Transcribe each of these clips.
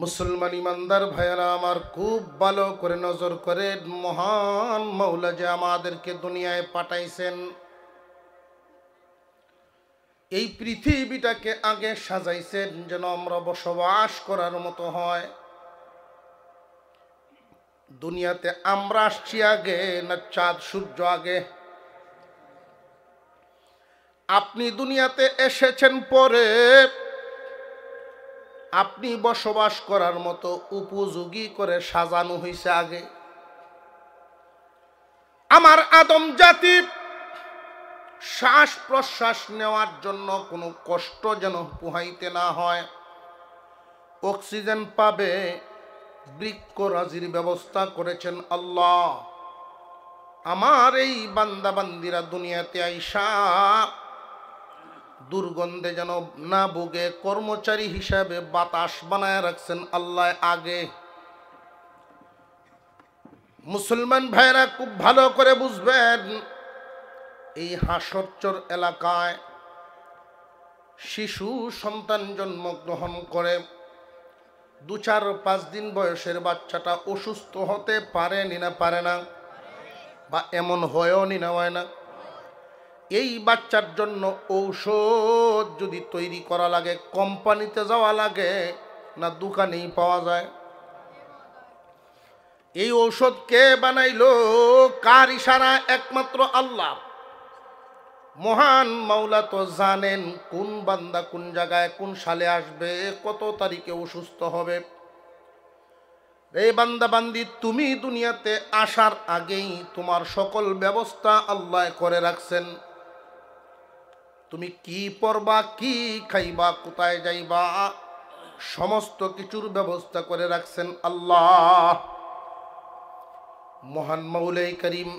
মুসলমান ইমানদার ভাইয়ারা আমার খুব ভালো করে নজর করে মহান মৌলা যে আমাদেরকে দুনিয়ায় পাঠাইছেন এই পৃথিবীটাকে আগে সাজাইছেন যেন আমরা বসবাস করার মতো হয় দুনিয়াতে আমরা আসছি আগে না চাঁদ সূর্য আগে আপনি দুনিয়াতে এসেছেন পরে আপনি বসবাস করার মতো উপযোগী করে সাজানো হয়েছে আগে আমার আদম জাতি শ্বাস প্রশ্বাস নেওয়ার জন্য কোনো কষ্ট যেন পোহাইতে না হয় অক্সিজেন পাবে বৃক্ষরাজির ব্যবস্থা করেছেন আল্লাহ আমার এই বান্দাবান্দিরা দুনিয়াতে আইসা দুর্গন্ধে যেন না ভোগে কর্মচারী হিসাবে বাতাস বানায় রাখছেন আল্লাহ আগে মুসলমান ভাইরা খুব ভালো করে বুঝবেন এই হাসরচর এলাকায় শিশু সন্তান জন্মগ্রহণ করে দু চার পাঁচ দিন বয়সের বাচ্চাটা অসুস্থ হতে পারে নি না পারে না বা এমন হয়েও নি না হয় না এই বাচ্চার জন্য ঔষধ যদি তৈরি করা লাগে কোম্পানিতে যাওয়া লাগে না দোকানেই পাওয়া যায় এই ঔষধ কে বানাইল কার ইশারা একমাত্র আল্লাহ মহান মাওলা তো জানেন কোন বান্দা কোন জায়গায় কোন সালে আসবে কত তারিখে অসুস্থ হবে এই বান্দা বান্দি তুমি দুনিয়াতে আসার আগেই তোমার সকল ব্যবস্থা আল্লাহ করে রাখছেন তুমি কি পরবা কি খাইবা কোথায় যাইবা সমস্ত কিছুর ব্যবস্থা করে রাখছেন আল্লাহ মহান মৌলাই করিম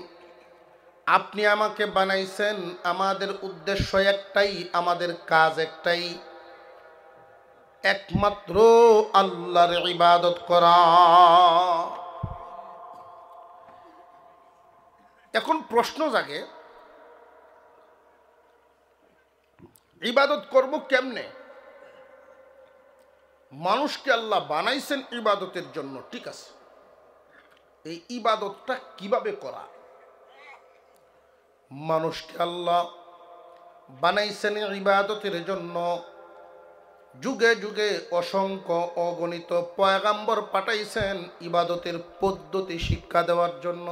আপনি আমাকে বানাইছেন আমাদের উদ্দেশ্য একটাই আমাদের কাজ একটাই একমাত্র আল্লাহর ইবাদত করা এখন প্রশ্ন জাগে ইবাদত করব কেমনে মানুষকে আল্লাহ বানাইছেন ইবাদতের জন্য ঠিক আছে এই ইবাদতটা কিভাবে করা মানুষকে আল্লাহ বানাইছেন ইবাদতের জন্য যুগে যুগে অসংখ্য অগণিত পয়গাম্বর পাঠাইছেন ইবাদতের পদ্ধতি শিক্ষা দেওয়ার জন্য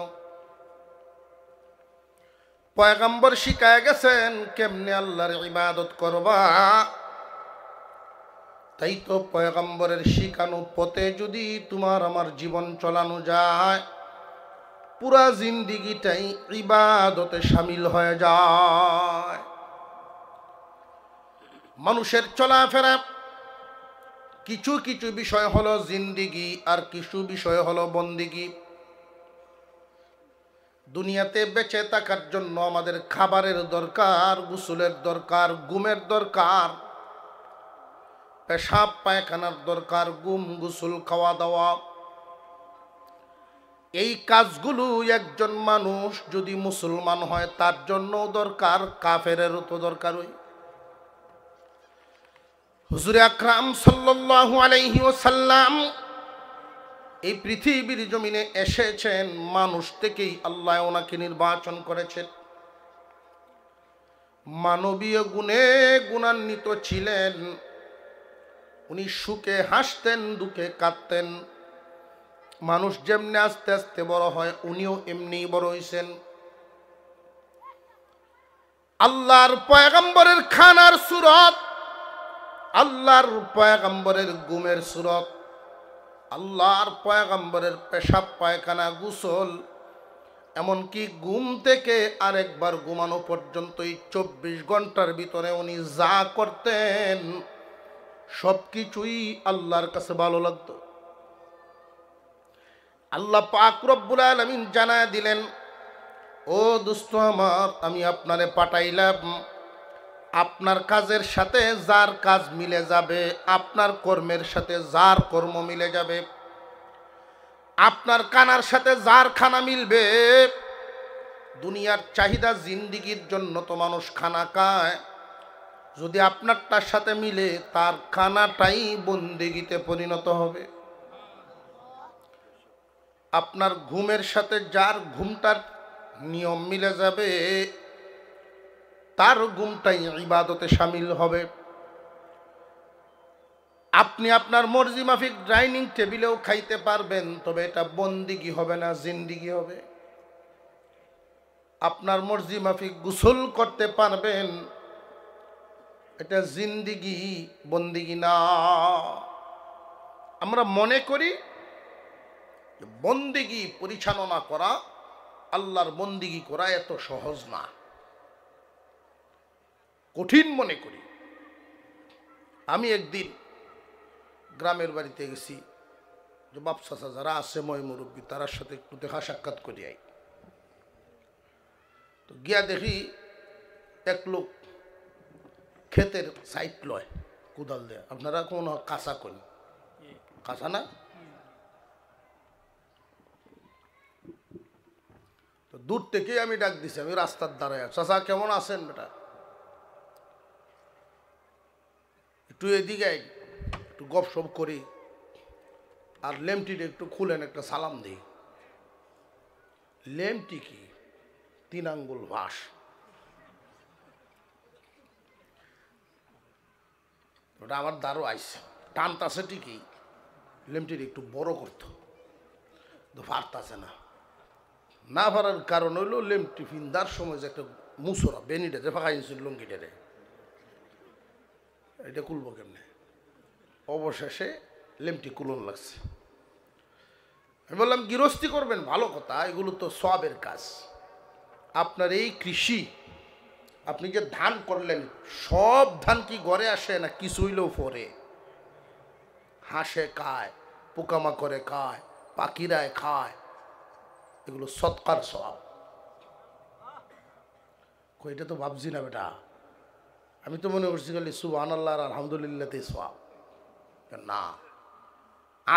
পয়গম্বর শিখায় গেছেন কেমনে আল্লাহর ইবাদত করবা তাই তো পয়গাম্বরের শিখানো পথে যদি তোমার আমার জীবন চলানো যায় পুরা জিন্দিগিটাই ইবাদতে সামিল হয়ে যায় মানুষের চলাফেরা কিছু কিছু বিষয় হলো জিন্দিগি আর কিছু বিষয় হলো বন্দিগী দুনিয়াতে বেঁচে থাকার জন্য আমাদের খাবারের দরকার গুসুলের দরকার গুমের দরকার পেশাব পায়খানার দরকার গুম গুসুল খাওয়া দাওয়া এই কাজগুলো একজন মানুষ যদি মুসলমান হয় তার জন্য দরকার কাফেরেরও তো দরকার ওই হুজুর আকরাম সাল্লাল্লাহু আলাইহি সাল্লাম এই পৃথিবীর জমিনে এসেছেন মানুষ থেকেই আল্লাহ ওনাকে নির্বাচন করেছেন মানবীয় গুণে গুণান্বিত ছিলেন উনি সুখে হাসতেন দুঃখে কাঁদতেন মানুষ যেমনি আস্তে আস্তে বড় হয় উনিও এমনি বড় হয়েছেন আল্লাহর পয়গম্বরের খানার সুরত আল্লাহর পয়গম্বরের গুমের সুরত আল্লাহর পয়গম্বরের পেশাব পায়খানা গুসল এমনকি ঘুম থেকে আরেকবার ঘুমানো পর্যন্ত এই চব্বিশ ঘন্টার ভিতরে উনি যা করতেন সব কিছুই আল্লাহর কাছে ভালো লাগত আল্লাহ পাক আলমিন জানায় দিলেন ও দুস্থ আমার আমি আপনারে পাঠাইলাম আপনার কাজের সাথে যার কাজ মিলে যাবে আপনার কর্মের সাথে যার কর্ম মিলে যাবে আপনার কানার সাথে যার খানা মিলবে দুনিয়ার চাহিদা জিন্দিগির জন্য তো মানুষ খানা খায় যদি আপনারটার সাথে মিলে তার খানাটাই বন্দিগিতে পরিণত হবে আপনার ঘুমের সাথে যার ঘুমটার নিয়ম মিলে যাবে তার গুমটাই ইবাদতে সামিল হবে আপনি আপনার মর্জি মাফিক ডাইনিং টেবিলেও খাইতে পারবেন তবে এটা বন্দিগি হবে না জিন্দিগি হবে আপনার মর্জি মাফিক গোসল করতে পারবেন এটা জিন্দিগি বন্দিগি না আমরা মনে করি বন্দিগি পরিচালনা করা আল্লাহর বন্দিগি করা এত সহজ না কঠিন মনে করি আমি একদিন গ্রামের বাড়িতে গেছি যে বাপসাসা যারা আছে ময় মুরব্বী তার সাথে একটু দেখা সাক্ষাৎ করি আই তো গিয়া দেখি এক লোক ক্ষেতের সাইড লয় কোদাল দেয় আপনারা কোন কাঁচা করি কাঁচা না তো দূর থেকেই আমি ডাক দিছি আমি রাস্তার দাঁড়ায় চাষা কেমন আছেন বেটা একটু এদিকে একটু গপসপ করি আর লেমটিটা একটু খুলেন একটা সালাম দিই লেমটি কি তিন আঙ্গুল ভাস ওটা আমার দারো আইসে তাছে ঠিকই লেমটির একটু বড় করতো তো আছে না না পারার কারণ হইলো লেমটি ফিন্দার সময় যে একটা বেনিটা যে ফাঁকা লুঙ্গিটারে এটা কুলবো কেমনে অবশেষে লেমটি কুলন লাগছে আমি বললাম গৃহস্থী করবেন ভালো কথা এগুলো তো সবের কাজ আপনার এই কৃষি আপনি যে ধান করলেন সব ধান কি ঘরে আসে না কিছু হইলেও ফরে হাঁসে খায় পোকামাকড়ে খায় পাখিরায় খায় এগুলো সৎকার সব এটা তো ভাবছি না বেটা আমি তো মনে করছি খালি সুবান আল্লাহ আলহামদুলিল্লাতে সব না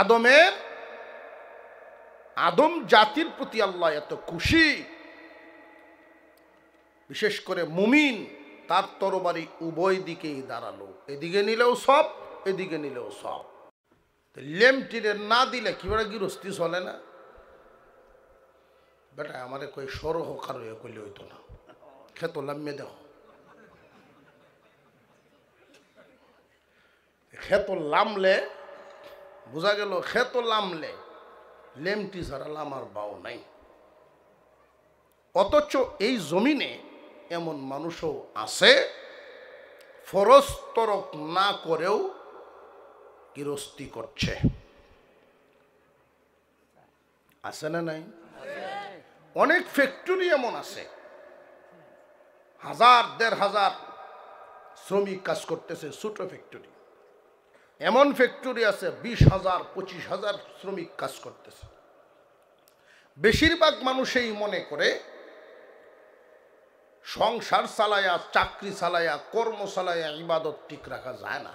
আদমের আদম জাতির প্রতি আল্লাহ এত খুশি বিশেষ করে মুমিন তার তরবারি উভয় দিকেই দাঁড়ালো এদিকে নিলেও সব এদিকে নিলেও সব লেমটিরে না দিলে কিভাবে গৃহস্থি চলে না বেটা আমার কই সরহ কারো এ করলে হইতো না খেত লাম্মে দেখো খেত লামলে বোঝা গেল খেত লামলে লেমটি ছাড়া লামার বাও নাই অথচ এই জমিনে এমন মানুষও আছে ফরস্তরক না করেও গিরস্তি করছে আছে না নাই অনেক ফ্যাক্টরি এমন আছে হাজার দেড় হাজার শ্রমিক কাজ করতেছে ছোট ফ্যাক্টরি এমন ফ্যাক্টরি আছে বিশ হাজার পঁচিশ হাজার শ্রমিক কাজ করতেছে বেশিরভাগ মানুষেই মনে করে সংসার চালায়া চাকরি চালায়া কর্ম চালায়া ইবাদত ঠিক রাখা যায় না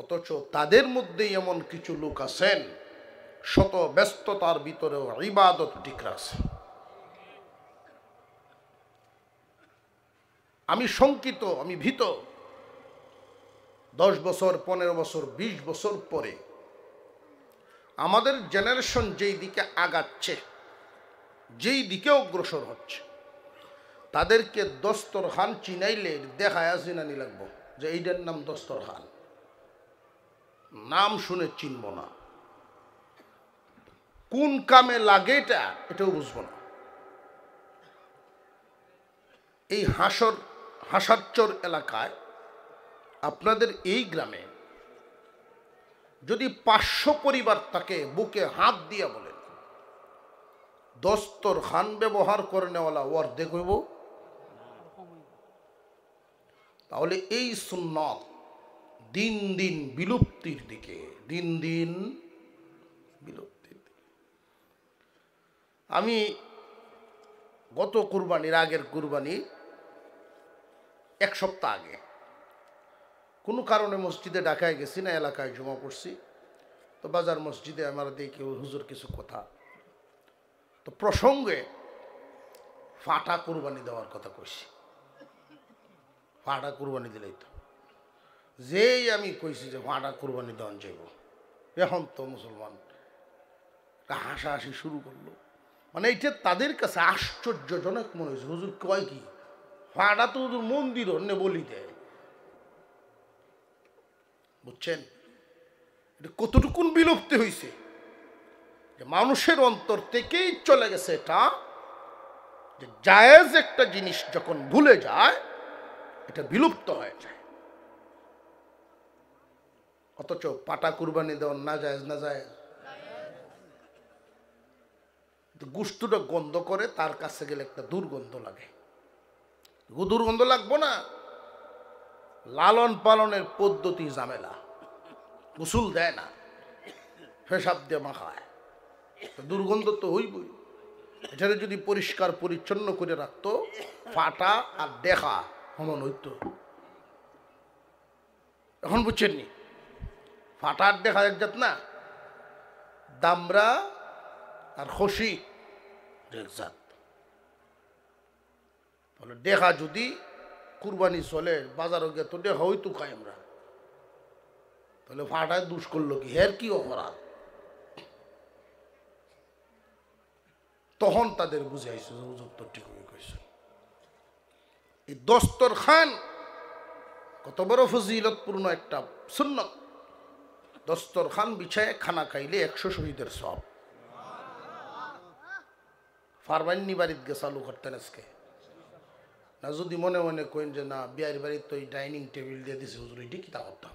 অথচ তাদের মধ্যেই এমন কিছু লোক আছেন শত ব্যস্ততার ভিতরেও ইবাদত ঠিক রাখছে আমি শঙ্কিত আমি ভীত দশ বছর পনেরো বছর ২০ বছর পরে আমাদের জেনারেশন যেই দিকে আগাচ্ছে যেই দিকে অগ্রসর হচ্ছে তাদেরকে দস্তর হান চিনাইলে দেখায় নানি লাগবো যে এইটার নাম দস্তর হান নাম শুনে চিনব না কোন কামে লাগে এটা এটাও বুঝবো না এই হাসর হাসাচ্চর এলাকায় আপনাদের এই গ্রামে যদি পাঁচশো পরিবার তাকে বুকে হাত দিয়া বলেন দস্তর খান ব্যবহার করে নেওয়ালা ওয়ার দেখব তাহলে এই সুন্নত দিন দিন বিলুপ্তির দিকে দিন দিন বিলুপ্তির দিকে আমি গত কুরবানির আগের কুরবানি এক সপ্তাহ আগে কোনো কারণে মসজিদে ডাকায় গেছি না এলাকায় জমা করছি তো বাজার মসজিদে আমার দেখি হুজুর কিছু কথা তো প্রসঙ্গে ফাটা কুরবানি দেওয়ার কথা কইছি ফাটা কুরবানি দিলেই তো যেই আমি কইছি যে ফাটা কুরবানি দেওয়ান যাইব এখন তো মুসলমান হাসাহাসি শুরু করলো মানে এইটা তাদের কাছে আশ্চর্যজনক মনে হয়েছে হুজুর কয় কি ফাটা তো হুজুর মন্দির অন্য বলি দেয় বুঝছেন এটা কতটুকুন বিলুপ্তি হয়েছে যে মানুষের অন্তর থেকেই চলে গেছে এটা যে জায়েজ একটা জিনিস যখন ভুলে যায় এটা বিলুপ্ত হয়ে যায় অথচ পাটা কুরবানি দেওয়ার না জায়েজ না যায় গুস্তুটা গন্ধ করে তার কাছে গেলে একটা দুর্গন্ধ লাগে দুর্গন্ধ লাগবো না লালন পালনের পদ্ধতি ঝামেলা গুসুল দেয় না ফেসাব দিয়ে মাখায় দুর্গন্ধ তো হইবই এছাড়া যদি পরিষ্কার পরিচ্ছন্ন করে রাখতো ফাটা আর দেখা হমন হইত এখন বুঝছেননি ফাটা আর দেখা এক জাত না দামরা আর খসি দেখা যদি কুরবানি চলে বাজারও গিয়ে তো হয় তো খাই আমরা তাহলে ফাটায় দুষ করলো কি হের কি অপরাধ তখন তাদের বুঝাইছে যে হুজুর তো এই দস্তর খান কত বড় ফজিলতপূর্ণ একটা শূন্য দস্তর খান বিছায় খানা খাইলে একশো শহীদের সব ফারবাইনি বাড়িত গেছা লোক হরতেন আজকে না যদি মনে মনে কইন যে না বিয়ের বাড়ির তো এই ডাইনিং টেবিল দিয়ে দিছে হুজুর এটি কি করতাম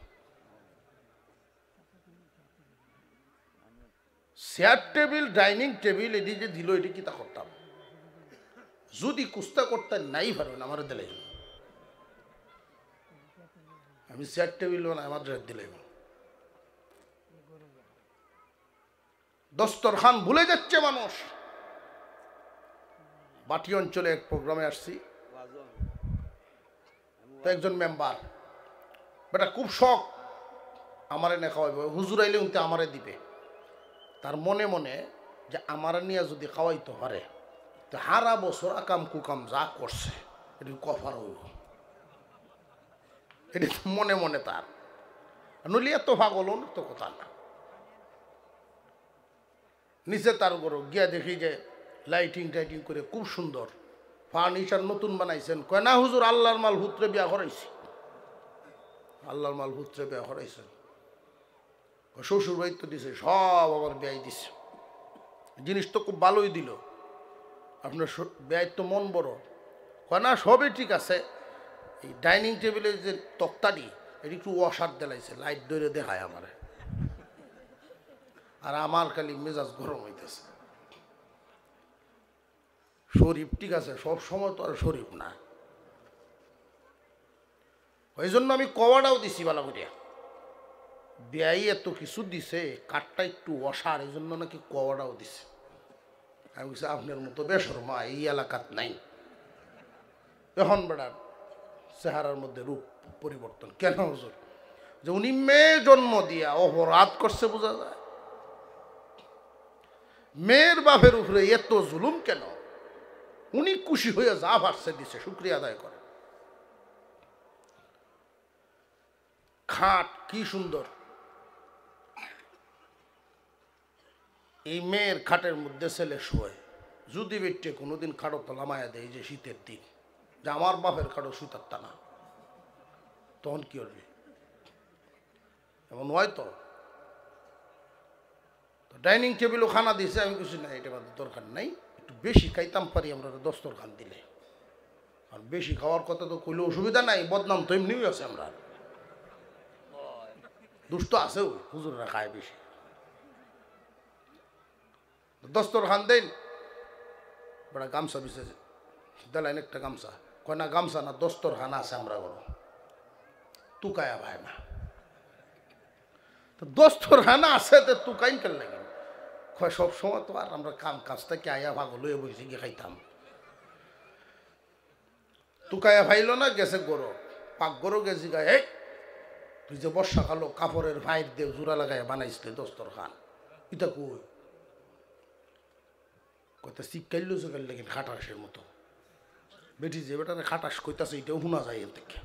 চেয়ার টেবিল ডাইনিং টেবিল এটি যে দিল এটি কি করতাম যদি কুস্তা করতে নাই পারবেন আমার দিলে আমি চেয়ার টেবিল বানাই আমার দিলে দস্তরখান ভুলে যাচ্ছে মানুষ বাটি অঞ্চলে এক প্রোগ্রামে আসছি তো একজন মেম্বার বেটা খুব শখ আমারে নে খাওয়াইব হুজুর আইলে উনতে আমারে দিবে তার মনে মনে যে আমার নিয়ে যদি খাওয়াইতে পারে তো হারা বছর আকাম কুকাম যা করছে এটি কফার হইব এটি মনে মনে তার নইলে এত পাগল তো কথা না নিচে তার গরু গিয়া দেখি যে লাইটিং টাইটিং করে খুব সুন্দর ফার্নিচার নতুন বানাইছেন কেনা হুজুর আল্লাহর মাল হুত্রে বিয়া করাইছি আল্লাহর মাল হুত্রে বিয়া করাইছেন শ্বশুর বাড়ি দিছে সব আমার ব্যয় দিছে জিনিস তো খুব ভালোই দিল আপনার ব্যয় তো মন বড় কেনা সবই ঠিক আছে এই ডাইনিং টেবিলের যে তক্তাটি এটি একটু অসার দেলাইছে লাইট ধরে দেখায় আমার আর আমার খালি মেজাজ গরম হইতেছে শরীফ ঠিক আছে সব সময় তো আর শরীফ না ওই জন্য আমি কওয়াটাও দিছি বলা বুঝিয়া দেয়াই এত কিছু দিছে কাঠটা একটু অসার এই জন্য নাকি কওয়াটাও দিছে আমি বলছি আপনার মতো মা এই এলাকাত নাই এখন বেড়ার চেহারার মধ্যে রূপ পরিবর্তন কেন হজুর যে উনি মেয়ে জন্ম দিয়া অপরাধ করছে বোঝা যায় মেয়ের বাপের উপরে এত জুলুম কেন উনি খুশি হয়ে যা ভাসছে দিছে শুক্রিয়া আদায় করে খাট কি সুন্দর এই মেয়ের খাটের মধ্যে ছেলে শোয় যদি বেটে কোনোদিন খাটো তলামায়া দেয় যে শীতের দিন যে আমার বাপের খাটো সুতার না তখন কি করবে এমন হয় তো ডাইনিং টেবিলও খানা দিয়েছে আমি কিছু নাই এটা দরকার নাই একটু বেশি খাইতাম পারি আমরা খান দিলে আর বেশি খাওয়ার কথা তো কইলে অসুবিধা নাই বদনাম তো এমনিও আছে আমরা দুষ্ট আছে হুজুররা খায় বেশি দস্তরখান দেন বড় গামছা বিশেষ দেলাইন একটা গামছা কয়না গামছা না দস্তরখানা আছে আমরা গরো তুকায়া ভাই না তো দস্তরখানা আছে তো তুকাইন কেন লাগে সব সময় তো আর আমরা কাম কাজ থেকে আয়া ভাগ লয়ে বসে গিয়ে খাইতাম তুকায়া ভাইল না গেছে গরো পাক গরো গেছি গায়ে তুই যে বর্ষাকালো কাপড়ের ভাইয়ের দে জোড়া লাগাই বানাইছিলে দস্তর খান ইটা কই কইতে শিক্ষাইলো চোখের লেগে খাটাসের মতো বেটি যে বেটারে খাটাস কইতাছে এটাও শোনা যায় এর থেকে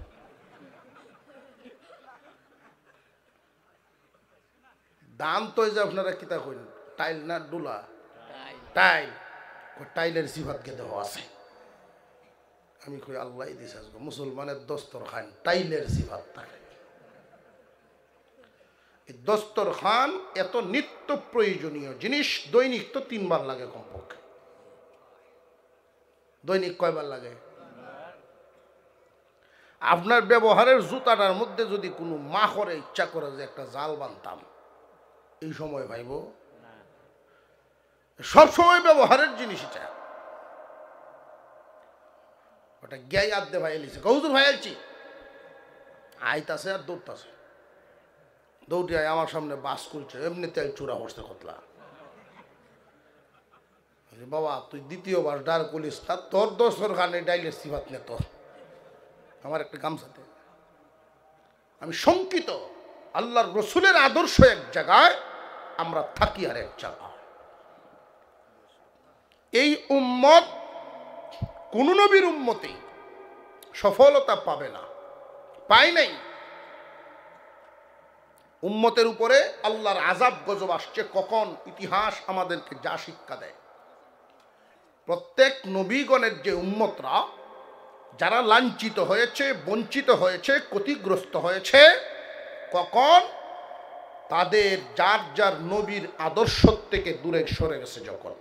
দাম তো যে আপনারা কিতা কইলেন টাইল না ডোলা টাইল টাইলের কে দেওয়া আছে আমি কই আল্লাহ দিস মুসলমানের দস্তর খান টাইলের সিফাত থাকে দস্তর খান এত নিত্য প্রয়োজনীয় জিনিস দৈনিক তো তিনবার লাগে কমপক্ষে দৈনিক কয়বার লাগে আপনার ব্যবহারের জুতাটার মধ্যে যদি কোনো মাখরে ইচ্ছা করে যে একটা জাল বানতাম এই সময় ভাইব সবসময় ব্যবহারের জিনিস এটা ওটা গিয়াই আদে ভাই এলিছে কৌদুর ভাই এলছি আইতাছে আর দৌড়তাছে দৌড়ি আমার সামনে বাস করছে এমনি তেল চূড়া হসতে কতলা বাবা তুই দ্বিতীয়বার ডার করিস তার তোর দোষর গানে ডাইলের সিফাত নে তোর আমার একটা গামছাতে আমি শঙ্কিত আল্লাহর রসুলের আদর্শ এক জায়গায় আমরা থাকি আর এক জায়গায় এই উম্মত কোন নবীর উম্মতে সফলতা পাবে না পায় নাই উম্মতের উপরে আল্লাহর আজাব গজব আসছে কখন ইতিহাস আমাদেরকে যা শিক্ষা দেয় প্রত্যেক নবীগণের যে উম্মতরা যারা লাঞ্ছিত হয়েছে বঞ্চিত হয়েছে ক্ষতিগ্রস্ত হয়েছে কখন তাদের যার যার নবীর আদর্শ থেকে দূরে সরে গেছে যখন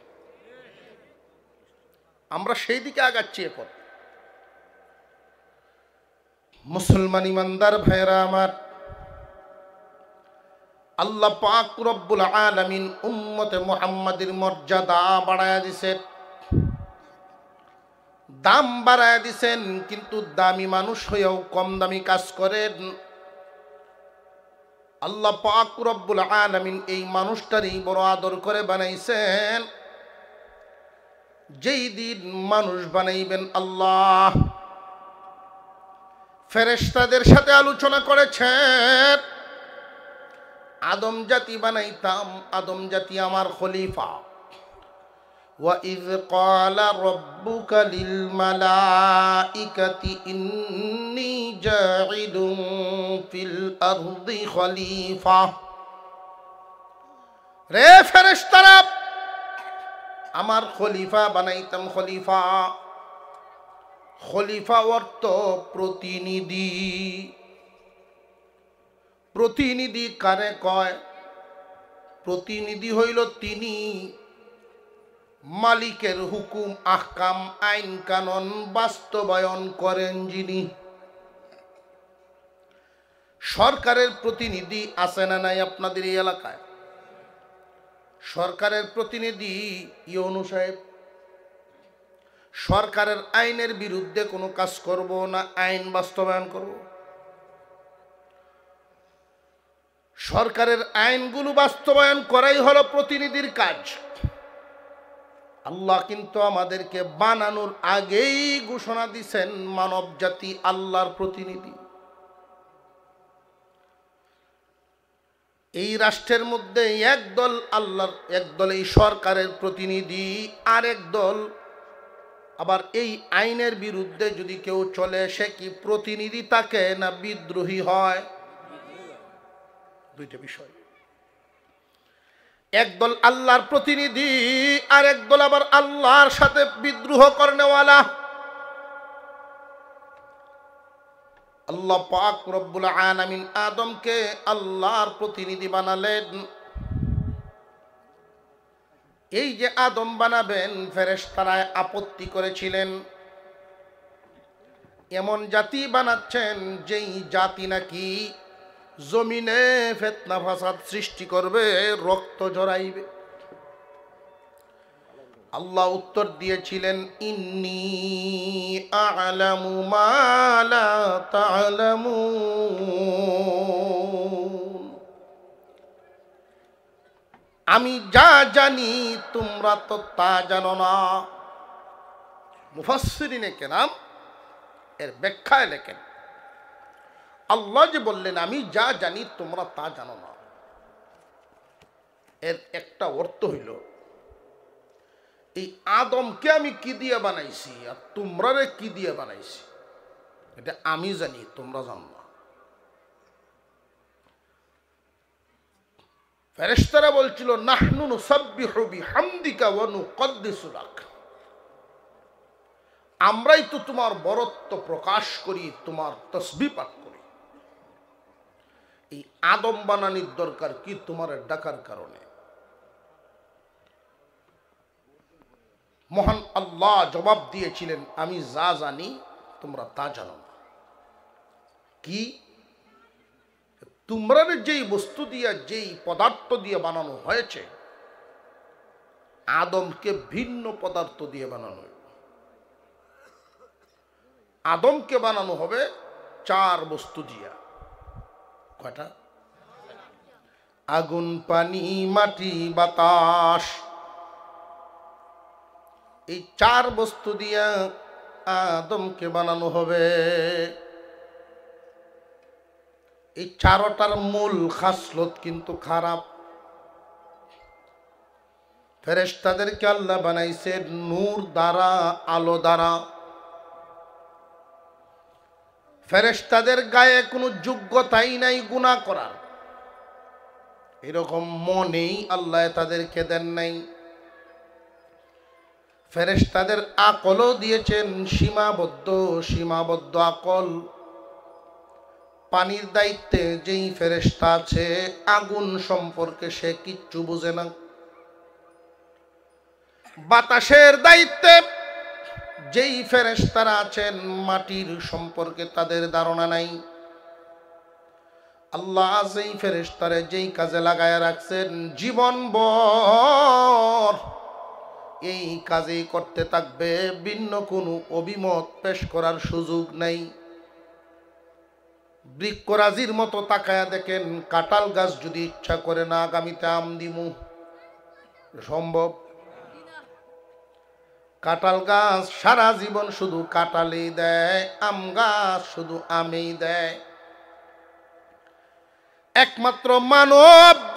আমরা সেই দিকে আগাচ্ছি এখন মুসলমান ইমানদার ভাইরা আমার আল্লাহ পাক রব্বুল আলামিন উম্মতে মুহাম্মাদের মর্যাদা বাড়ায় দিছেন দাম বাড়ায় দিছেন কিন্তু দামি মানুষ হয়েও কম দামি কাজ করেন আল্লাহ পাক রব্বুল আলামিন এই মানুষটারই বড় আদর করে বানাইছেন যেই দিন মানুষ বানাইবেন আল্লাহ ফেরেস্তাদের সাথে আলোচনা করেছেন আদম জাতি বানাইতাম আদম জাতি আমার খলিফা وإذ রে ফেরেশতারা আমার খলিফা বানাইতাম খলিফা খলিফা অর্থ প্রতিনিধি প্রতিনিধি কারে কয় প্রতিনিধি হইল তিনি মালিকের হুকুম আহকাম আইন কানন বাস্তবায়ন করেন যিনি সরকারের প্রতিনিধি আছে না নাই আপনাদের এই এলাকায় সরকারের প্রতিনিধি ইয়নু সাহেব সরকারের আইনের বিরুদ্ধে কোনো কাজ করব না আইন বাস্তবায়ন করব সরকারের আইনগুলো বাস্তবায়ন করাই হলো প্রতিনিধির কাজ আল্লাহ কিন্তু আমাদেরকে বানানোর আগেই ঘোষণা দিছেন মানব জাতি আল্লাহর প্রতিনিধি এই রাষ্ট্রের মধ্যে একদল আল্লাহর একদল এই সরকারের প্রতিনিধি আর দল আবার এই আইনের বিরুদ্ধে যদি কেউ চলে সে কি প্রতিনিধি তাকে না বিদ্রোহী হয় দুইটা বিষয় একদল আল্লাহর প্রতিনিধি আর একদল আবার আল্লাহর সাথে বিদ্রোহ করনেওয়ালা আল্লাহ পাক রব্বুল আনামিন আদমকে আল্লাহর প্রতিনিধি বানালেন এই যে আদম বানাবেন ফেরেশতারায় আপত্তি করেছিলেন এমন জাতি বানাচ্ছেন যেই জাতি নাকি জমিনে ফেতনা ফাসাদ সৃষ্টি করবে রক্ত ঝরাইবে আল্লাহ উত্তর দিয়েছিলেন ইন্নি আলামু মালা আমি যা জানি তোমরা তো তা জানো না মুফাসরিনে কেনাম এর ব্যাখ্যায় লেখেন আল্লাহ যে বললেন আমি যা জানি তোমরা তা জানো না এর একটা অর্থ হইল এই আদমকে আমি কি দিয়ে বানাইছি আর তোমরা রে কি দিয়ে বানাইছি এটা আমি জানি তোমরা জানো না ফেরেস্তারা বলছিল নাহনু নুসাব্বি হামদিকা বনু কদ্দিসুলাক আমরাই তো তোমার বরত্ব প্রকাশ করি তোমার তসবি পাঠ করি এই আদম বানানির দরকার কি তোমার ডাকার কারণে মহান আল্লাহ জবাব দিয়েছিলেন আমি যা জানি তোমরা তা জানো না কি তোমরা যেই বস্তু দিয়ে যেই পদার্থ দিয়ে বানানো হয়েছে আদমকে ভিন্ন পদার্থ দিয়ে বানানো আদমকে বানানো হবে চার বস্তু দিয়া কয়টা আগুন পানি মাটি বাতাস এই চার বস্তু দিয়া আদমকে বানানো হবে এই চারোটার মূল খাসলত কিন্তু খারাপ ফেরেস্তাদেরকে আল্লাহ বানাইছে নূর দ্বারা আলো দ্বারা ফেরেস্তাদের গায়ে কোনো যোগ্যতাই নাই গুণা করার এরকম মনেই আল্লাহ তাদেরকে দেন নাই ফেরেস্তাদের আকল দিয়েছেন সীমাবদ্ধ সীমাবদ্ধ আকল পানির দায়িত্বে যেই ফেরেস্তা আছে আগুন সম্পর্কে সে কিচ্ছু বুঝে না বাতাসের দায়িত্বে যেই ফেরেশতারা আছেন মাটির সম্পর্কে তাদের ধারণা নাই আল্লাহ যেই ফেরেস্তারে যেই কাজে লাগায় রাখছেন জীবন বর এই কাজেই করতে থাকবে ভিন্ন কোনো অভিমত পেশ করার সুযোগ নেই বৃক্ষরাজির মতো তাকায়া দেখেন কাটাল গাছ যদি ইচ্ছা করে না আগামীতে আম দিমু সম্ভব কাটাল গাছ সারা জীবন শুধু কাঁটালেই দেয় আম গাছ শুধু আমেই দেয় একমাত্র মানব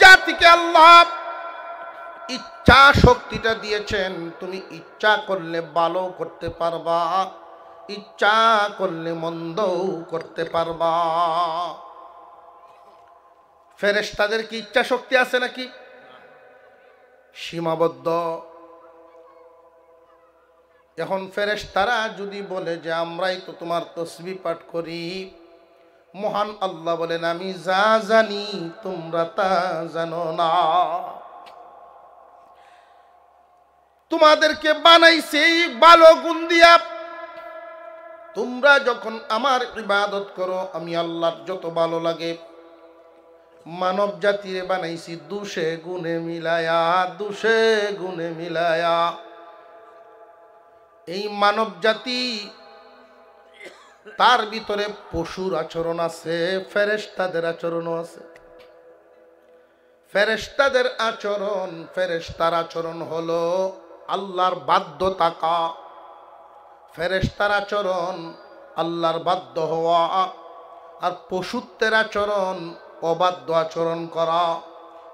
জাতিকে আল্লাহ ইচ্ছা শক্তিটা দিয়েছেন তুমি ইচ্ছা করলে ভালো করতে পারবা ইচ্ছা করলে মন্দ করতে পারবা ফেরেস তাদের কি ইচ্ছা শক্তি আছে নাকি সীমাবদ্ধ এখন ফেরেস তারা যদি বলে যে আমরাই তো তোমার তসবি পাঠ করি মহান আল্লাহ বলেন আমি যা জানি তোমরা তা জানো না তোমাদেরকে বানাইছে এই গুণ দিয়া তোমরা যখন আমার ইবাদত করো আমি আল্লাহর যত ভালো লাগে মানব জাতি বানাইছি দুষে গুণে মিলায়া দুষে গুণে মিলায়া এই মানব জাতি তার ভিতরে পশুর আচরণ আছে ফেরেস্তাদের আচরণও আছে ফেরেস্তাদের আচরণ ফেরেস্তার আচরণ হলো আল্লাহর বাধ্য তাকা ফেরেস্তার আচরণ আল্লাহর বাধ্য হওয়া আর পশুত্বের আচরণ অবাধ্য আচরণ করা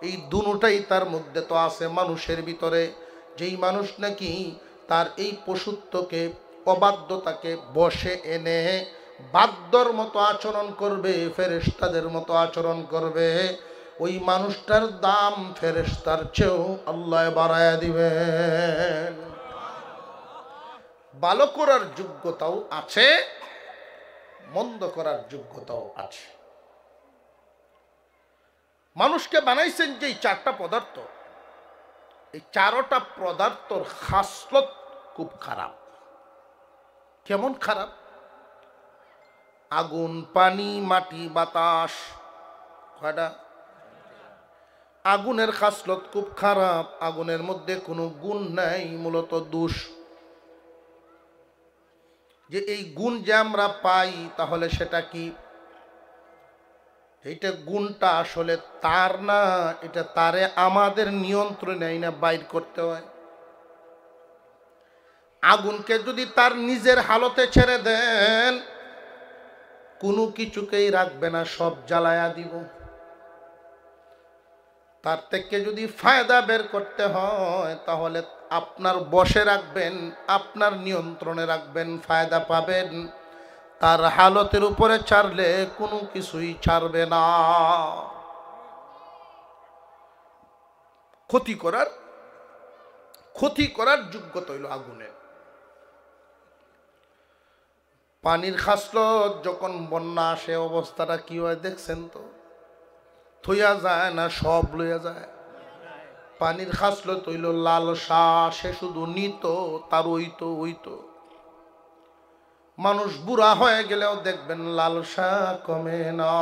এই দুটাই তার মধ্যে তো আছে মানুষের ভিতরে যেই মানুষ নাকি তার এই পশুত্বকে অবাধ্যতাকে বসে এনে বাদ্যর মতো আচরণ করবে ফেরেস্তাদের মতো আচরণ করবে ওই মানুষটার দাম ফেরেস্তার চেয়েও আল্লাহ বাড়ায় দিবেন ভালো করার যোগ্যতাও আছে মন্দ করার যোগ্যতাও আছে মানুষকে বানাইছেন যে চারটা পদার্থ এই চারোটা পদার্থর খাসলত খুব খারাপ কেমন খারাপ আগুন পানি মাটি বাতাস কয়টা আগুনের খাসলত খুব খারাপ আগুনের মধ্যে কোনো গুণ নাই মূলত দোষ যে এই গুণ যে আমরা পাই তাহলে সেটা কি এইটা গুণটা আসলে তার না এটা তারে আমাদের নিয়ন্ত্রণে না বাইর করতে হয় আগুনকে যদি তার নিজের হালতে ছেড়ে দেন কোনো কিছুকেই রাখবে না সব জ্বালায়া দিব তার থেকে যদি ফায়দা বের করতে হয় তাহলে আপনার বসে রাখবেন আপনার নিয়ন্ত্রণে রাখবেন ফায়দা পাবেন তার হালতের উপরে ছাড়লে কোনো কিছুই ছাড়বে না ক্ষতি করার ক্ষতি করার যোগ্য হইল আগুনে পানির খাসল যখন বন্যা আসে অবস্থাটা কি হয় দেখছেন তো থইয়া যায় না সব লইয়া যায় পানির খাসল তৈল লাল শাহ সে শুধু নিত তার ওই তো মানুষ বুড়া হয়ে গেলেও দেখবেন লাল শাহ কমে না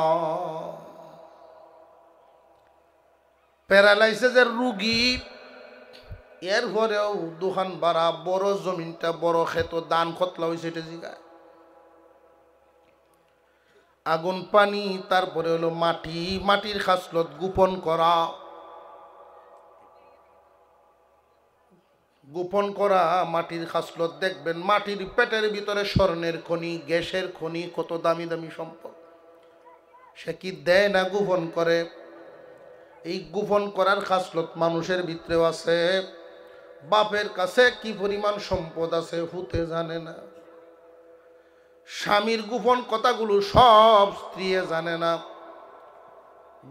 প্যারালাইসিসের রুগী এর ঘরেও দোকান বাড়া বড় জমিনটা বড় খেত দান খতলা হয়েছে এটা জিগায় আগুন পানি তারপরে হলো মাটি মাটির খাসলত গোপন করা গোপন করা মাটির খাসলত দেখবেন মাটির পেটের ভিতরে স্বর্ণের খনি গ্যাসের খনি কত দামি দামি সম্পদ সে কি দেয় না গোপন করে এই গোপন করার খাসলত মানুষের ভিতরেও আছে বাপের কাছে কি পরিমাণ সম্পদ আছে হুতে জানে না স্বামীর গোপন কথাগুলো সব স্ত্রী জানে না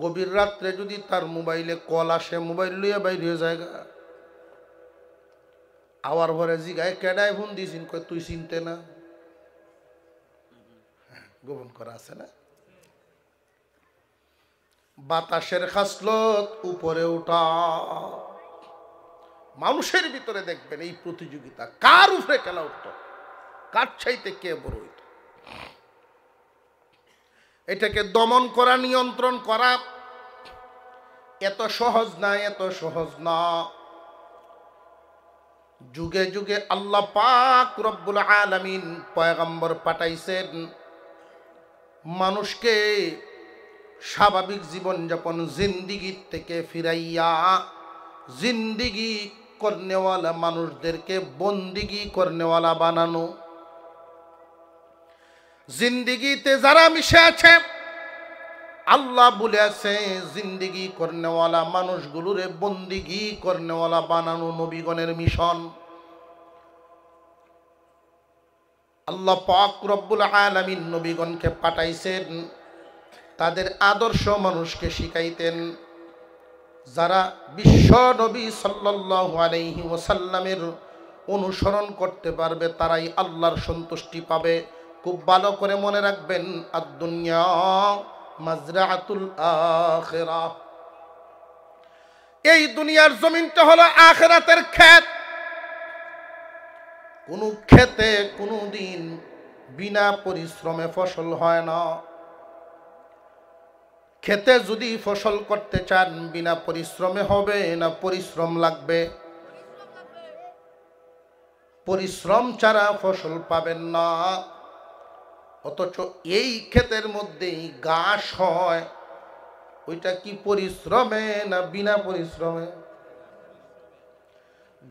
গভীর রাত্রে যদি তার মোবাইলে কল আসে মোবাইল লইয়ে বাইর হয়ে যায় আওয়ার পরে জিগায় কেডায় ফোন দিয়েছিন কয় তুই চিনতে না হ্যাঁ, গোপন করা আছে না বাতাসের খাসলত উপরে ওঠা মানুষের ভিতরে দেখবেন এই প্রতিযোগিতা কার উপরে খেলা উঠত কার চাইতে কে বড় এটাকে দমন করা নিয়ন্ত্রণ করা এত সহজ না এত সহজ না যুগে যুগে আল্লাহ পাক রব্বুল আলমিন পয়গম্বর পাঠাইছেন মানুষকে স্বাভাবিক জীবনযাপন জিন্দিগির থেকে ফিরাইয়া জিন্দিগি করনেওয়ালা মানুষদেরকে বন্দিগি করনেওয়ালা বানানো জিন্দিগিতে যারা মিশে আছে আল্লাহ বলে আছে জিন্দিগি কর্নেওয়ালা মানুষগুলোরে বন্দিগি কর্নেওয়ালা বানানো নবীগণের মিশন আল্লাহ পাক রব্বুল আলমিন নবীগণকে পাঠাইছেন তাদের আদর্শ মানুষকে শিখাইতেন যারা বিশ্ব নবী সাল্লাহ আলহি অনুসরণ করতে পারবে তারাই আল্লাহর সন্তুষ্টি পাবে খুব ভালো করে মনে রাখবেন আর দুনিয়া মাজরাতুল আখেরা এই দুনিয়ার জমিনটা হলো আখেরাতের ক্ষেত কোনো ক্ষেতে কোনো দিন বিনা পরিশ্রমে ফসল হয় না খেতে যদি ফসল করতে চান বিনা পরিশ্রমে হবে না পরিশ্রম লাগবে পরিশ্রম ছাড়া ফসল পাবেন না অথচ এই ক্ষেতের মধ্যেই ঘাস হয় ওইটা কি পরিশ্রমে না বিনা পরিশ্রমে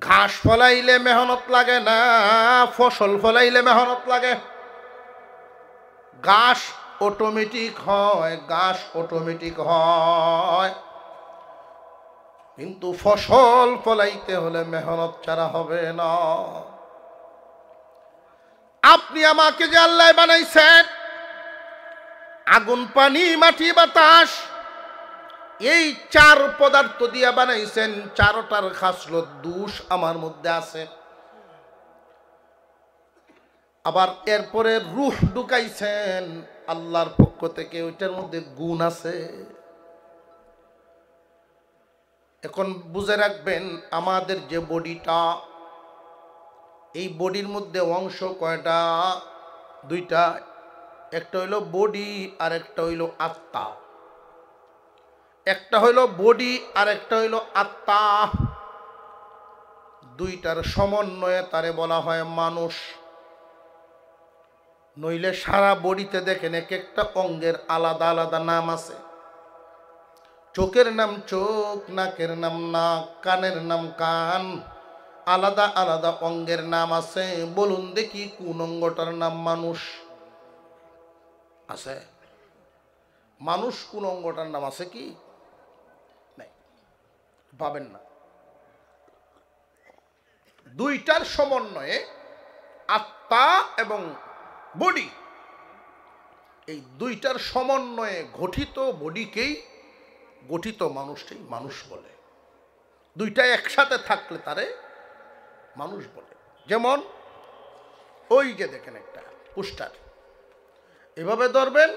ঘাস ফলাইলে মেহনত লাগে না ফসল ফলাইলে মেহনত লাগে ঘাস অটোমেটিক হয় ঘাস অটোমেটিক হয় কিন্তু ফসল ফলাইতে হলে মেহনত ছাড়া হবে না আপনি আমাকে যে আল্লাহ বানাইছেন আগুন পানি মাটি বাতাস এই চার পদার্থ দিয়া বানাইছেন চারটার খাসলত দোষ আমার মধ্যে আছে আবার এরপরে রুহ ঢুকাইছেন আল্লাহর পক্ষ থেকে ওইটার মধ্যে গুণ আছে এখন বুঝে রাখবেন আমাদের যে বডিটা এই বডির মধ্যে অংশ কয়টা দুইটা একটা হইল বডি আর একটা হইল আত্মা একটা হইল বডি আর একটা হইল আত্মা দুইটার সমন্বয়ে তারে বলা হয় মানুষ নইলে সারা বডিতে দেখেন এক একটা অঙ্গের আলাদা আলাদা নাম আছে চোখের নাম চোখ নাকের নাম নাক কানের নাম কান আলাদা আলাদা অঙ্গের নাম আছে বলুন দেখি কোন অঙ্গটার নাম মানুষ আছে মানুষ কোন অঙ্গটার নাম আছে কি পাবেন না দুইটার সমন্বয়ে আত্মা এবং বডি এই দুইটার সমন্বয়ে গঠিত বডিকেই গঠিত মানুষটাই মানুষ বলে দুইটা একসাথে থাকলে তারে মানুষ বলে যেমন ওই যে দেখেন একটা পুস্টার এভাবে ধরবেন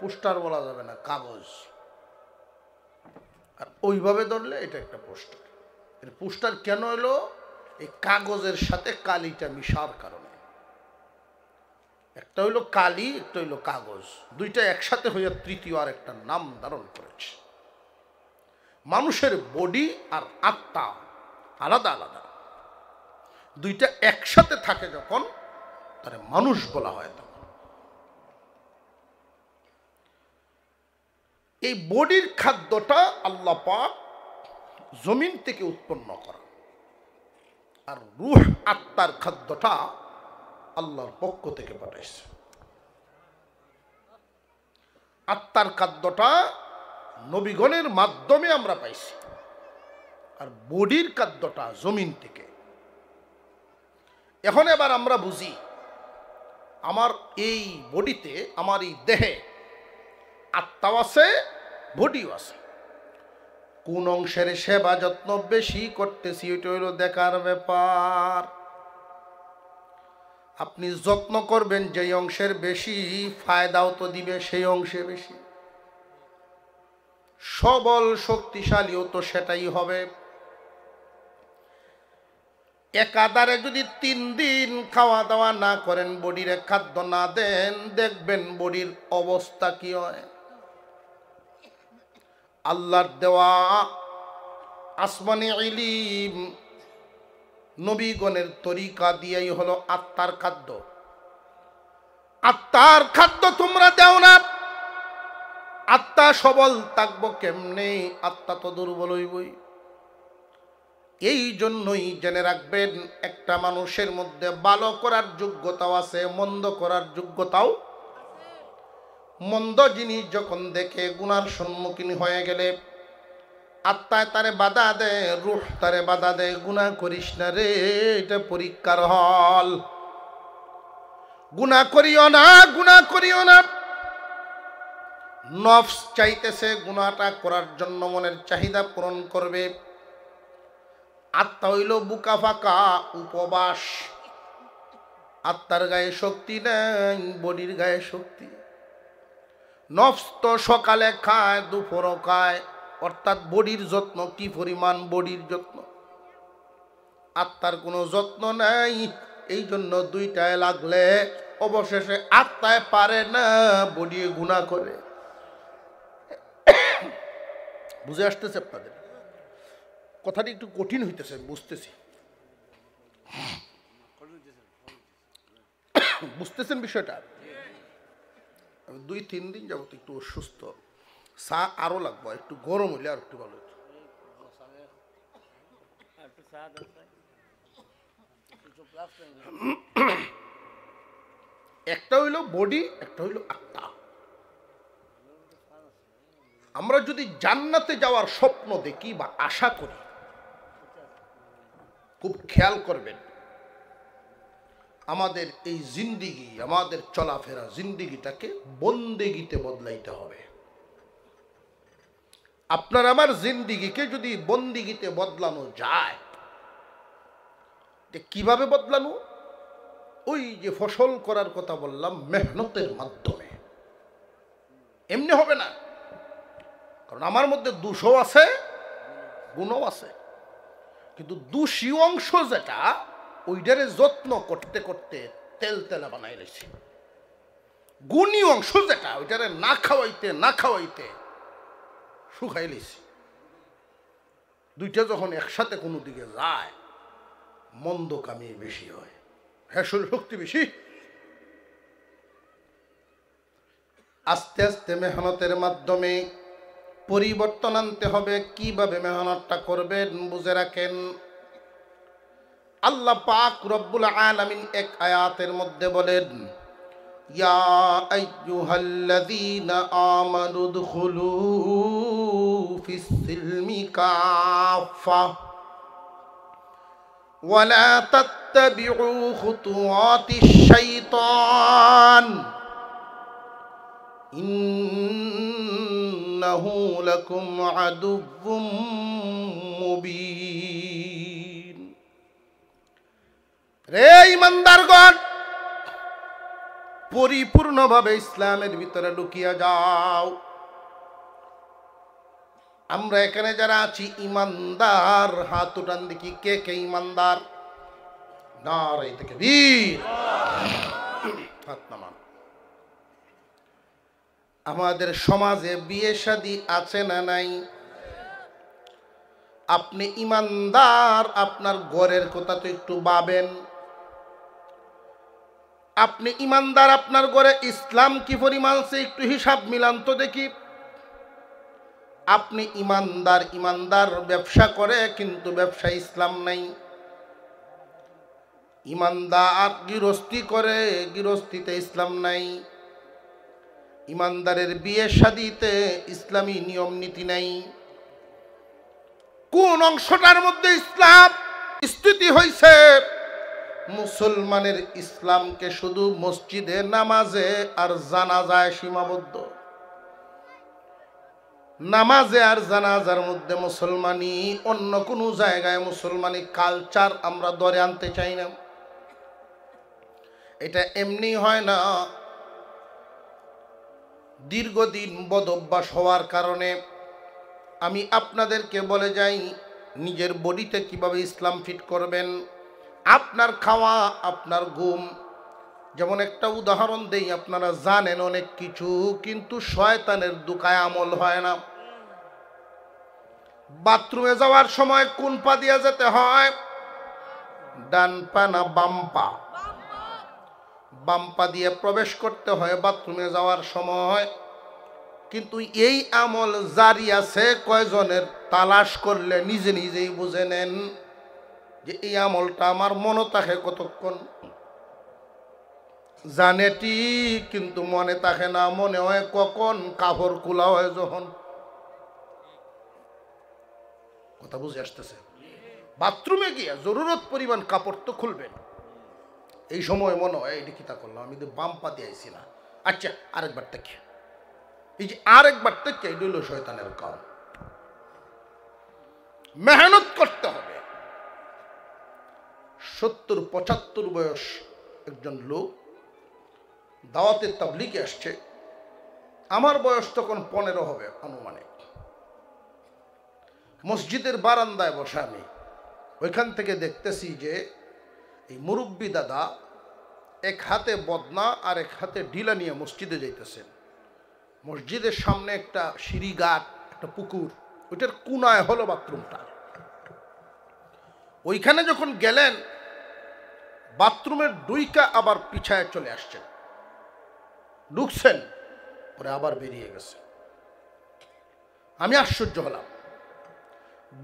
পোস্টার বলা যাবে না কাগজ আর ওইভাবে ধরলে এটা একটা পোস্টার এর পোস্টার কেন এলো এই কাগজের সাথে কালিটা মিশার কারণে একটা হইলো কালি একটা হইলো কাগজ দুইটা একসাথে হইয়া তৃতীয় আর একটা নাম ধারণ করেছে মানুষের বডি আর আত্মা আলাদা আলাদা দুইটা একসাথে থাকে যখন তারে মানুষ বলা হয় তখন এই বডির খাদ্যটা আল্লাহ পাক জমিন থেকে উৎপন্ন করা আর রুহ আত্মার খাদ্যটা আল্লাহর পক্ষ থেকে পাঠাইছে আত্মার খাদ্যটা নবীগণের মাধ্যমে আমরা পাইছি আর বডির খাদ্যটা জমিন থেকে এখন এবার আমরা বুঝি আমার এই বডিতে আমার এই দেহে আত্মাও আছে বডিও আছে কোন অংশের সেবা যত্ন বেশি করতেছি ওইটা হইল দেখার ব্যাপার আপনি যত্ন করবেন যে অংশের বেশি ফায়দাও তো দিবে সেই অংশে বেশি সবল শক্তিশালীও তো সেটাই হবে একাদারে যদি তিন দিন খাওয়া দাওয়া না করেন বডিরে খাদ্য না দেন দেখবেন বডির অবস্থা কি হয় আল্লাহর দেওয়া আসমানি ইলিম নবীগণের তরিকা দিয়েই হলো আত্মার খাদ্য আত্মার খাদ্য তোমরা দেও না আত্মা সবল থাকবো কেমনে আত্মা তো দুর্বল হইবই এই জন্যই জেনে রাখবেন একটা মানুষের মধ্যে ভালো করার যোগ্যতাও আছে মন্দ করার যোগ্যতাও মন্দ জিনিস যখন দেখে গুনার সম্মুখীন হয়ে গেলে আত্মায় তারে বাধা দেয় রুহ তারে বাধা দেয় গুণা করিস না রে এটা পরীক্ষার হল গুণা করিও না গুণা করিও না নফস চাইতেছে গুণাটা করার জন্য মনের চাহিদা পূরণ করবে আত্মা হইল বুকা ফাঁকা উপবাস আত্মার গায়ে শক্তি নাই বডির গায়ে শক্তি নফস তো সকালে খায় দুপুর খায় অর্থাৎ বডির যত্ন কি পরিমাণ বডির যত্ন আত্মার কোনো যত্ন নাই এই জন্য দুইটায় লাগলে অবশেষে আত্মায় পারে না বডি গুণা করে বুঝে আসতেছে আপনাদের কথাটি একটু কঠিন হইতেছে বুঝতেছি বুঝতেছেন বিষয়টা দুই তিন দিন যাবো একটু অসুস্থ চা আরও লাগবো একটু গরম হইলে আর একটু ভালো একটা হইল বডি একটা হইলো আত্মা আমরা যদি জান্নাতে যাওয়ার স্বপ্ন দেখি বা আশা করি খুব খেয়াল করবেন আমাদের এই জিন্দিগি আমাদের চলাফেরা জিন্দিগিটাকে বন্দেগিতে বদলাইতে হবে আপনার আমার জিন্দিগিকে যদি বন্দিগিতে বদলানো যায় কিভাবে বদলানো ওই যে ফসল করার কথা বললাম মেহনতের মাধ্যমে এমনি হবে না কারণ আমার মধ্যে দুশো আছে গুণও আছে কিন্তু দোষী অংশ যেটা ওইটারে যত্ন করতে করতে তেল তেলা বানাই রয়েছে গুণী অংশ যেটা ওইটারে না খাওয়াইতে না খাওয়াইতে শুকাই লইছি দুইটা যখন একসাথে কোনো দিকে যায় মন্দ কামি বেশি হয় হেসুর হ্যাঁ, শক্তি বেশি আস্তে আস্তে মেহনতের মাধ্যমে পরিবর্তন আনতে হবে কিভাবে মেহনতটা করবেন বুঝে রাখেন আল্লাহ পাক রব্বুল আলামিন এক আয়াতের মধ্যে বলেন ইয়া আইয়ুহাল্লাযীনা আমানু দুখুলু ফিস সিলমি কাফা ولا تتبعوا خطوات الشيطان إنه لكم عدو مبين রে ইমানদারগণ পরিপূর্ণভাবে ইসলামের ভিতরে লুকিয়ে যাও আমরা এখানে যারা আছি ইমানদার হাত উঠান দেখি কে কে ইমানদার নারাই থেকে বীর হাত নামান আমাদের সমাজে বিয়ে শাদী আছে না নাই আপনি ইমানদার আপনার গড়ের কথা তো একটু ভাবেন আপনি ইমানদার আপনার গড়ে ইসলাম কি পরিমাণ একটু হিসাব মিলান তো দেখি আপনি ইমানদার ইমানদার ব্যবসা করে কিন্তু ব্যবসা ইসলাম নাই ইমানদার গৃহস্থী করে গৃহস্থীতে ইসলাম নাই ইমানদারের বিয়ে সাদিতে ইসলামী নিয়ম নীতি নাই কোন অংশটার মধ্যে ইসলাম স্থিতি হয়েছে মুসলমানের ইসলামকে শুধু মসজিদে নামাজে আর জানা যায় সীমাবদ্ধ নামাজে আর জানাজার মধ্যে মুসলমানি অন্য কোনো জায়গায় মুসলমানি কালচার আমরা দরে আনতে চাই না এটা এমনি হয় না দীর্ঘদিন বদ অভ্যাস হওয়ার কারণে আমি আপনাদেরকে বলে যাই নিজের বডিতে কিভাবে ইসলাম ফিট করবেন আপনার খাওয়া আপনার ঘুম যেমন একটা উদাহরণ দেই আপনারা জানেন অনেক কিছু কিন্তু শয়তানের দুকায় আমল হয় না বাথরুমে যাওয়ার সময় কোন পা দিয়ে যেতে হয় ডান পা না বাম পা বাম্পা দিয়ে প্রবেশ করতে হয় বাথরুমে যাওয়ার সময় কিন্তু এই আমল জারি আছে কয়জনের তালাশ করলে নিজে নিজেই বুঝে নেন যে এই আমলটা আমার মনে থাকে কতক্ষণ ঠিক কিন্তু মনে থাকে না মনে হয় কখন কাপড় কুলা হয় যখন কথা বুঝে আসতেছে বাথরুমে গিয়া জরুরত পরিমাণ কাপড় তো খুলবেন এই সময় মনে হয় এটা কিতা তা করলাম আমি তো বাম পাতে আইসি না আচ্ছা আরেকবার থেকে এই যে আরেকবার থেকে এটা হলো শয়তানের কাম মেহনত করতে হবে সত্তর পঁচাত্তর বয়স একজন লোক দাওয়াতের তাবলিকে আসছে আমার বয়স তখন পনেরো হবে অনুমানে মসজিদের বারান্দায় বসে আমি ওইখান থেকে দেখতেছি যে এই মুরব্বী দাদা এক হাতে বদনা আর এক হাতে ঢিলা নিয়ে মসজিদে যাইতেছেন মসজিদের সামনে একটা সিঁড়ি গাট একটা পুকুর ওইটার কুনায় হলো বাথরুমটা ওইখানে যখন গেলেন বাথরুমের ডুইকা আবার পিছায় চলে আসছেন ঢুকছেন পরে আবার বেরিয়ে গেছে আমি আশ্চর্য হলাম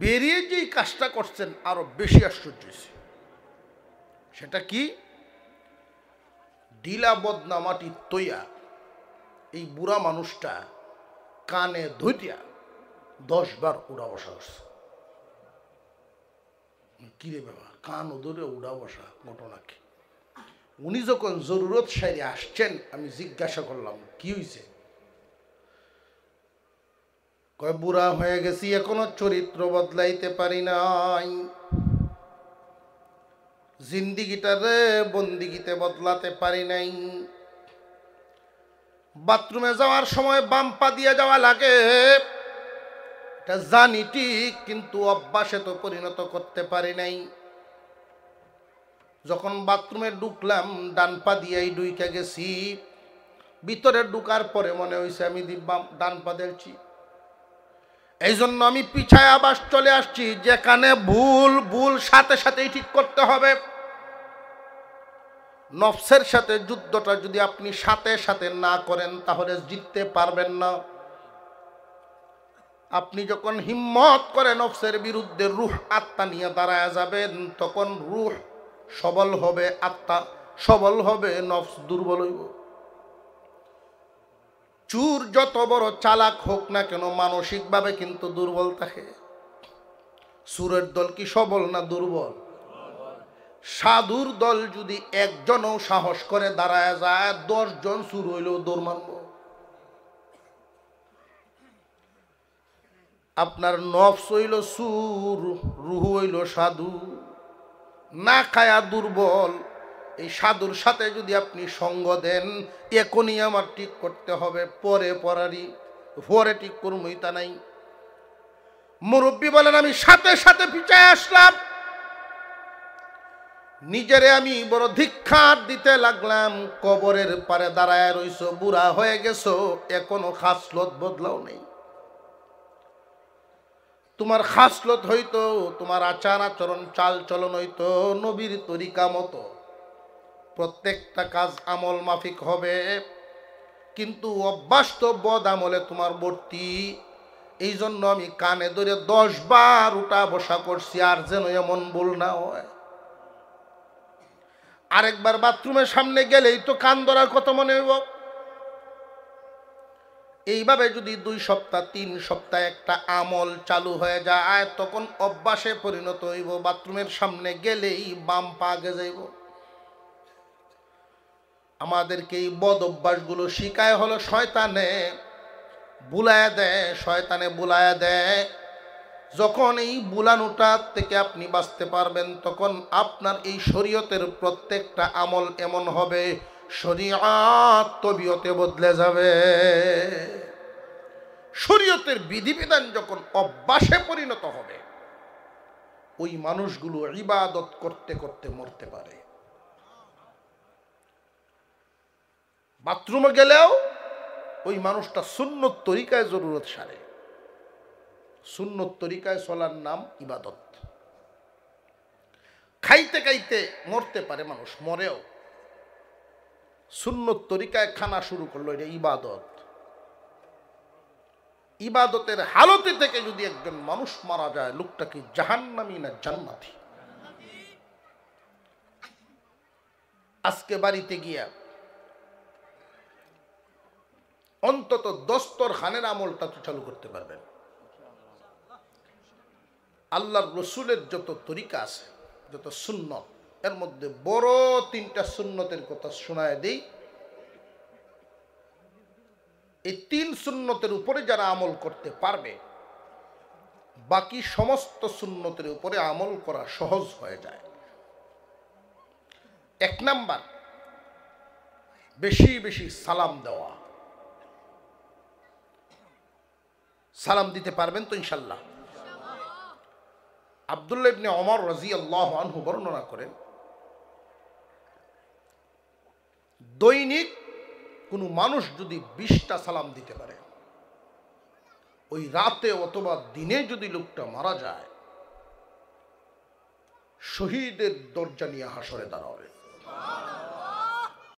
বেরিয়ে যেই কাজটা করছেন আরো বেশি আশ্চর্য হয়েছে সেটা কি ঢিলা বদনামাটি তৈয়া এই বুড়া মানুষটা কানে ধৈতিয়া দশ বার উড়া বসা করছে কিরে বাবা কান ওদরে উড়া বসা ঘটনা কি উনি যখন জরুরত সাইরে আসছেন আমি জিজ্ঞাসা করলাম কি হয়েছে কয় বুড়া হয়ে গেছি এখনো চরিত্র বদলাইতে পারি নাই জিন্দিগিটারে বন্দিগিতে বদলাতে পারি নাই বাথরুমে যাওয়ার সময় বাম পা দিয়ে যাওয়া লাগে এটা জানি ঠিক কিন্তু অভ্যাসে তো পরিণত করতে পারি নাই যখন বাথরুমে ঢুকলাম ডান পা দিয়েই ডুইকে গেছি ভিতরে ঢুকার পরে মনে হয়েছে আমি ডান পা দিয়েছি এই জন্য আমি পিছায় আবাস চলে আসছি যেখানে ভুল ভুল সাথে সাথেই ঠিক করতে হবে নফসের সাথে যুদ্ধটা যদি আপনি সাথে সাথে না করেন তাহলে জিততে পারবেন না আপনি যখন হিম্মত করে নফসের বিরুদ্ধে রুহ আত্মা নিয়ে দাঁড়ায় যাবেন তখন রুহ সবল হবে আত্মা সবল হবে নফস দুর্বল হইব চুর যত বড় চালাক হোক না কেন মানসিকভাবে কিন্তু দুর্বল থাকে সুরের দল কি সবল না দুর্বল সাধুর দল যদি একজনও সাহস করে দাঁড়ায় যায় দশজন সুর হইলেও দৌড় মানব আপনার নফস হইল সুর রুহু হইল সাধু না খায়া দুর্বল এই সাধুর সাথে যদি আপনি সঙ্গ দেন এখনই আমার ঠিক করতে হবে পরে পরারই পরে ঠিক করমই তা নাই মুরব্বী বলেন আমি সাথে সাথে পিছায় আসলাম নিজেরে আমি বড় ধিক্ষার দিতে লাগলাম কবরের পারে দাঁড়ায় রইস বুড়া হয়ে গেছো এখনো খাসলত বদলাও নেই তোমার খাসলত হইতো তোমার আচার আচরণ চাল চলন হইতো নবীর তরিকা মতো প্রত্যেকটা কাজ আমল মাফিক হবে কিন্তু অভ্যাস তো বদ আমলে তোমার ভর্তি এই জন্য আমি কানে ধরে দশ বার উঠা বসা করছি আর যেন এমন ভুল না হয় আরেকবার বাথরুমের সামনে গেলেই তো কান ধরার কথা মনে হইব এইভাবে যদি দুই সপ্তাহ তিন সপ্তাহ একটা আমল চালু হয়ে যায় তখন অভ্যাসে পরিণত হইব বাথরুমের সামনে গেলেই বাম পা আগে যাইব আমাদেরকে এই বদ অভ্যাসগুলো শিকায় হলো শয়তানে বুলায় দেয় শয়তানে বুলায় দেয় যখন এই বুলানোটার থেকে আপনি বাঁচতে পারবেন তখন আপনার এই শরীয়তের প্রত্যেকটা আমল এমন হবে শরীয়ত তবিয়তে বদলে যাবে শরীয়তের বিধিবিধান যখন অভ্যাসে পরিণত হবে ওই মানুষগুলো ইবাদত করতে করতে মরতে পারে বাথরুমে গেলেও ওই মানুষটা সুন্নত তরিকায় জরুরত সারে সুন্নত তরিকায় চলার নাম ইবাদত খাইতে খাইতে মরতে পারে মানুষ মরেও সুন্নত তরিকায় খানা শুরু করলো এটা ইবাদত ইবাদতের হালতে থেকে যদি একজন মানুষ মারা যায় লোকটা কি জাহান্নামি না জান্নাতি আজকে বাড়িতে গিয়া অন্তত দস্তর খানের আমলটা তো চালু করতে পারবেন আল্লাহর রসুলের যত তরিকা আছে যত সুন্নত এর মধ্যে বড় তিনটা সুন্নতের কথা শোনায় দেই এই তিন সুন্নতের উপরে যারা আমল করতে পারবে বাকি সমস্ত সুন্নতের উপরে আমল করা সহজ হয়ে যায় এক নাম্বার বেশি বেশি সালাম দেওয়া সালাম দিতে পারবেন তো ইনশাল্লাহ আবদুল্লা ইবনে অমর রাজি আল্লাহ আনহু বর্ণনা করেন দৈনিক কোনো মানুষ যদি বিশটা সালাম দিতে পারে ওই রাতে অথবা দিনে যদি লোকটা মারা যায় শহীদের দরজা নিয়ে হাসরে দাঁড়াবে